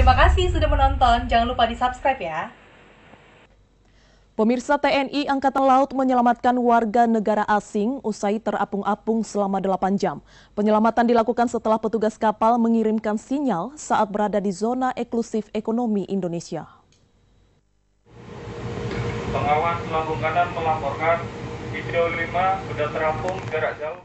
Terima kasih sudah menonton. Jangan lupa di-subscribe ya. Pemirsa TNI Angkatan Laut menyelamatkan warga negara asing usai terapung-apung selama 8 jam. Penyelamatan dilakukan setelah petugas kapal mengirimkan sinyal saat berada di zona eksklusif ekonomi Indonesia. Pengawas lambung kanan melaporkan video 5 sudah terapung jarak jauh.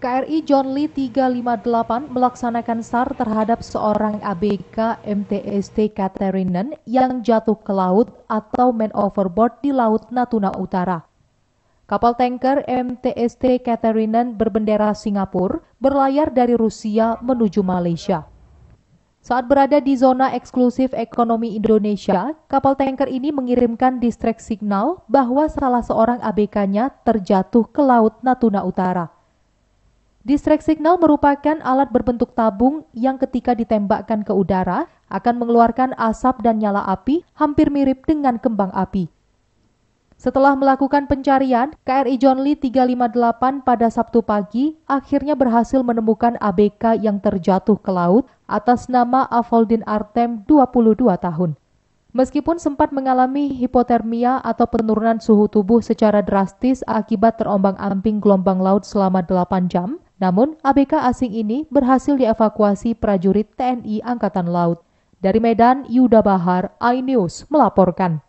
KRI John Lee 358 melaksanakan SAR terhadap seorang ABK MTST Katerinen yang jatuh ke laut atau man overboard di Laut Natuna Utara. Kapal tanker MTST Katerinen berbendera Singapura berlayar dari Rusia menuju Malaysia. Saat berada di zona eksklusif ekonomi Indonesia, kapal tanker ini mengirimkan distrek signal bahwa salah seorang ABK-nya terjatuh ke Laut Natuna Utara. Distract signal merupakan alat berbentuk tabung yang ketika ditembakkan ke udara akan mengeluarkan asap dan nyala api hampir mirip dengan kembang api. Setelah melakukan pencarian, KRI John Lee 358 pada Sabtu pagi akhirnya berhasil menemukan ABK yang terjatuh ke laut atas nama Avoldin Artem 22 tahun. Meskipun sempat mengalami hipotermia atau penurunan suhu tubuh secara drastis akibat terombang-ambing gelombang laut selama 8 jam, namun, ABK asing ini berhasil dievakuasi prajurit TNI Angkatan Laut. Dari Medan, Yuda Bahar, iNews melaporkan.